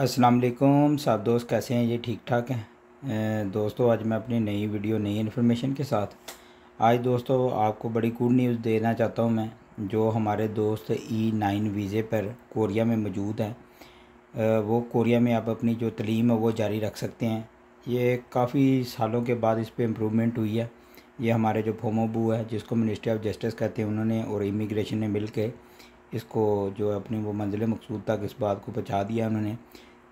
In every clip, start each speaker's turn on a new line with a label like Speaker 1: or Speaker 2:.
Speaker 1: अस्सलाम वालेकुम साहब दोस्त कैसे हैं ये ठीक ठाक हैं दोस्तों आज मैं अपनी नई वीडियो नई इन्फॉर्मेशन के साथ आज दोस्तों आपको बड़ी गुड न्यूज़ देना चाहता हूं मैं जो हमारे दोस्त ई नाइन वीज़े पर कोरिया में मौजूद हैं वो कोरिया में आप अपनी जो तलीम है वो जारी रख सकते हैं ये काफ़ी सालों के बाद इस पर इम्प्रूवमेंट हुई है ये हमारे जो फोमोबू है जिसको मिनिस्ट्री ऑफ जस्टिस कहते हैं उन्होंने और इमिग्रेशन ने मिल के इसको जो अपनी वो मंजिल मकसूद तक इस बात को पहुँचा दिया उन्होंने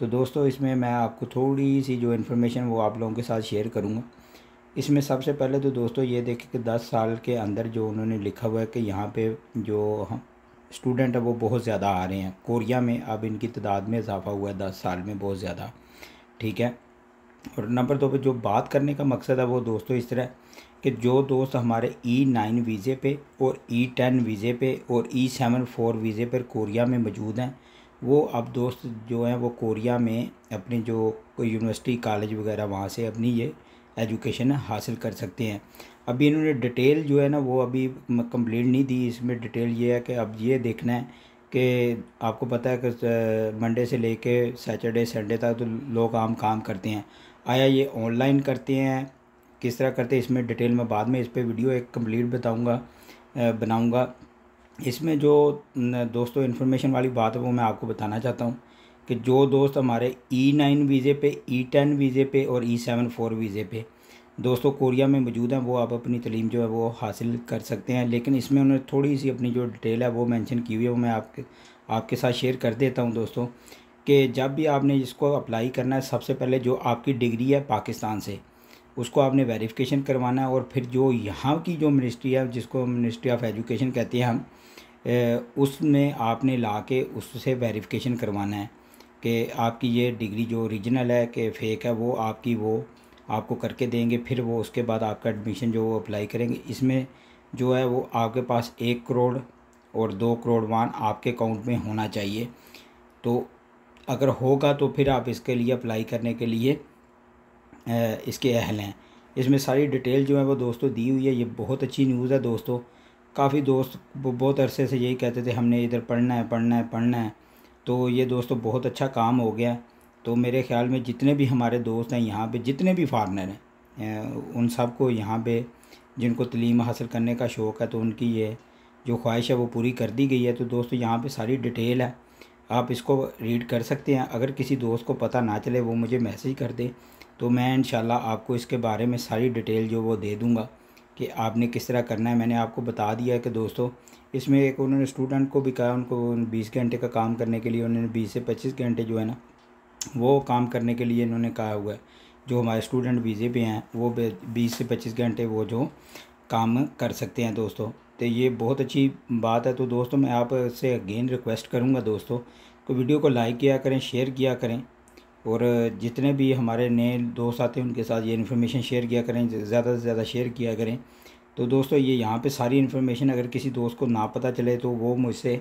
Speaker 1: तो दोस्तों इसमें मैं आपको थोड़ी सी जो इन्फॉर्मेशन वो आप लोगों के साथ शेयर करूँगा इसमें सबसे पहले तो दोस्तों ये देखें कि दस साल के अंदर जो उन्होंने लिखा हुआ है कि यहाँ पर जो स्टूडेंट है वो बहुत ज़्यादा आ रहे हैं कोरिया में अब इनकी तादाद में इजाफा हुआ है दस साल में बहुत ज़्यादा ठीक है और नंबर दो पे जो बात करने का मकसद है वो दोस्तों इस तरह कि जो दोस्त हमारे ई e नाइन वीज़े पे और ई e टेन वीज़े पे और ई सेवन फोर वीज़े पर कोरिया में मौजूद हैं वो अब दोस्त जो हैं वो कोरिया में अपनी जो कोई यूनिवर्सिटी कॉलेज वगैरह वहाँ से अपनी ये एजुकेशन हासिल कर सकते हैं अभी इन्होंने डिटेल जो है ना वो अभी कंप्लीट नहीं दी इसमें डिटेल ये है कि अब ये देखना है कि आपको पता है कि मंडे से लेके सैटरडे संडे तक तो लोग आम काम करते हैं आया ये ऑनलाइन करते हैं किस तरह करते हैं इसमें डिटेल में बाद में इस पर वीडियो एक कम्प्लीट बताऊँगा बनाऊँगा इसमें जो दोस्तों इन्फॉर्मेशन वाली बात है वो मैं आपको बताना चाहता हूँ कि जो दोस्त हमारे ई नाइन वीज़े पे ई टेन वीज़े पे और ई सेवन फोर वीज़े पे दोस्तों कोरिया में मौजूद हैं वो आप अपनी तलीम जो है वो हासिल कर सकते हैं लेकिन इसमें उन्होंने थोड़ी सी अपनी जो डिटेल है वो मैंशन की हुई है वो मैं आपके आपके साथ शेयर कर देता हूँ दोस्तों कि जब भी आपने इसको अप्लाई करना है सबसे पहले जो आपकी डिग्री है पाकिस्तान से उसको आपने वेरिफिकेशन करवाना है और फिर जो यहाँ की जो मिनिस्ट्री है जिसको मिनिस्ट्री ऑफ एजुकेशन कहते हैं हम उसमें आपने ला के उससे वेरिफिकेशन करवाना है कि आपकी ये डिग्री जो ओरिजिनल है कि फेक है वो आपकी वो आपको करके देंगे फिर वो उसके बाद आपका एडमिशन जो वो अप्लाई करेंगे इसमें जो है वो आपके पास एक करोड़ और दो करोड़ वन आपके अकाउंट में होना चाहिए तो अगर होगा तो फिर आप इसके लिए अप्लाई करने के लिए इसके अहल हैं इसमें सारी डिटेल जो है वो दोस्तों दी हुई है ये बहुत अच्छी न्यूज़ है दोस्तों काफ़ी दोस्त बहुत अरसे से यही कहते थे हमने इधर पढ़ना है पढ़ना है पढ़ना है तो ये दोस्तों बहुत अच्छा काम हो गया तो मेरे ख्याल में जितने भी हमारे दोस्त हैं यहाँ पे जितने भी फारनर हैं उन सब को यहाँ पे जिनको तलीम हासिल करने का शौक़ है तो उनकी ये जो ख्वाहिश है वो पूरी कर दी गई है तो दोस्तों यहाँ पे सारी डिटेल है आप इसको रीड कर सकते हैं अगर किसी दोस्त को पता ना चले वो मुझे मैसेज कर दे तो मैं इन आपको इसके बारे में सारी डिटेल जो वो दे दूँगा कि आपने किस तरह करना है मैंने आपको बता दिया है कि दोस्तों इसमें एक उन्होंने स्टूडेंट को भी कहा उनको बीस घंटे का काम करने के लिए उन्होंने बीस से पच्चीस घंटे जो है ना वो काम करने के लिए इन्होंने कहा हुआ है जो हमारे स्टूडेंट वीज़े पे हैं वो बीस से पच्चीस घंटे वो जो काम कर सकते हैं दोस्तों तो ये बहुत अच्छी बात है तो दोस्तों मैं आपसे अगेन रिक्वेस्ट करूँगा दोस्तों कि वीडियो को लाइक किया करें शेयर किया करें और जितने भी हमारे नए दोस्त आते हैं उनके साथ ये इन्फॉर्मेशन शेयर किया करें ज़्यादा से ज़्यादा शेयर किया करें तो दोस्तों ये यहाँ पे सारी इन्फॉर्मेशन अगर किसी दोस्त को ना पता चले तो वो मुझसे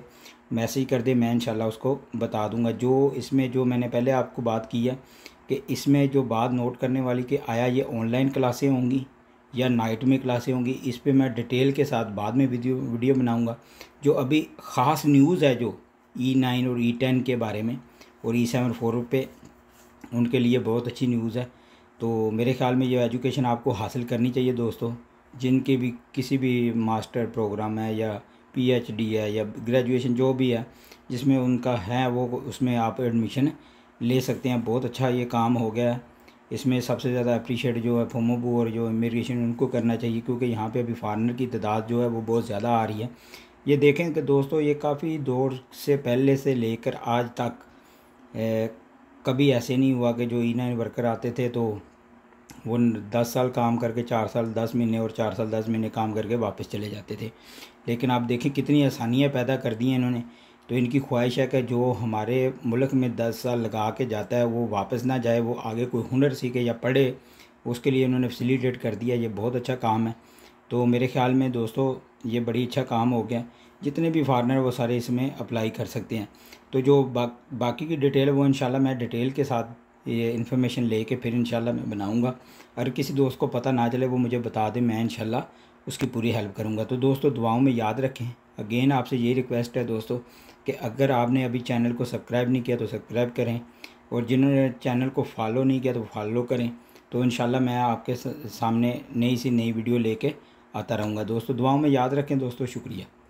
Speaker 1: मैसेज कर दे मैं इंशाल्लाह उसको बता दूंगा जो इसमें जो मैंने पहले आपको बात की है कि इसमें जो बात नोट करने वाली कि आया ये ऑनलाइन क्लासें होंगी या नाइट में क्लासें होंगी इस पर मैं डिटेल के साथ बाद में वीडियो वीडियो बनाऊँगा जो अभी ख़ास न्यूज़ है जो ई e नाइन और ई e टेन के बारे में और ई सेवन फोर पे उनके लिए बहुत अच्छी न्यूज़ है तो मेरे ख्याल में ये एजुकेशन आपको हासिल करनी चाहिए दोस्तों जिनके भी किसी भी मास्टर प्रोग्राम है या पीएचडी है या ग्रेजुएशन जो भी है जिसमें उनका है वो उसमें आप एडमिशन ले सकते हैं बहुत अच्छा ये काम हो गया है इसमें सबसे ज़्यादा अप्रिशिएट जो है फोमोबू और जो इमिग्रेशन उनको करना चाहिए क्योंकि यहाँ पे अभी फॉरनर की तादाद जो है वो बहुत ज़्यादा आ रही है ये देखें कि दोस्तों ये काफ़ी दौर से पहले से लेकर आज तक ए, कभी ऐसे नहीं हुआ कि जो इन e वर्कर आते थे तो वो दस साल काम करके चार साल दस महीने और चार साल दस महीने काम करके वापस चले जाते थे लेकिन आप देखें कितनी आसानियाँ पैदा कर दी हैं इन्होंने तो इनकी ख्वाहिश है कि जो हमारे मुल्क में दस साल लगा के जाता है वो वापस ना जाए वो आगे कोई हुनर सीखे या पढ़े उसके लिए इन्होंने फैसिलिटेट कर दिया ये बहुत अच्छा काम है तो मेरे ख्याल में दोस्तों ये बड़ी अच्छा काम हो गया जितने भी फारनर वो सारे इसमें अप्लाई कर सकते हैं तो जो बा, बाकी की डिटेल वो इन मैं डिटेल के साथ ये इन्फॉर्मेशन ले कर फिर इन मैं बनाऊँगा अगर किसी दोस्त को पता ना चले वो मुझे बता दें मैं इन उसकी पूरी हेल्प करूँगा तो दोस्तों दुआओं में याद रखें अगेन आपसे यही रिक्वेस्ट है दोस्तों कि अगर आपने अभी चैनल को सब्सक्राइब नहीं किया तो सब्सक्राइब करें और जिन्होंने चैनल को फॉलो नहीं किया तो फॉलो करें तो इन मैं आपके सामने नई सी नई वीडियो लेके आता रहूँगा दोस्तों दुआओं में याद रखें दोस्तों शुक्रिया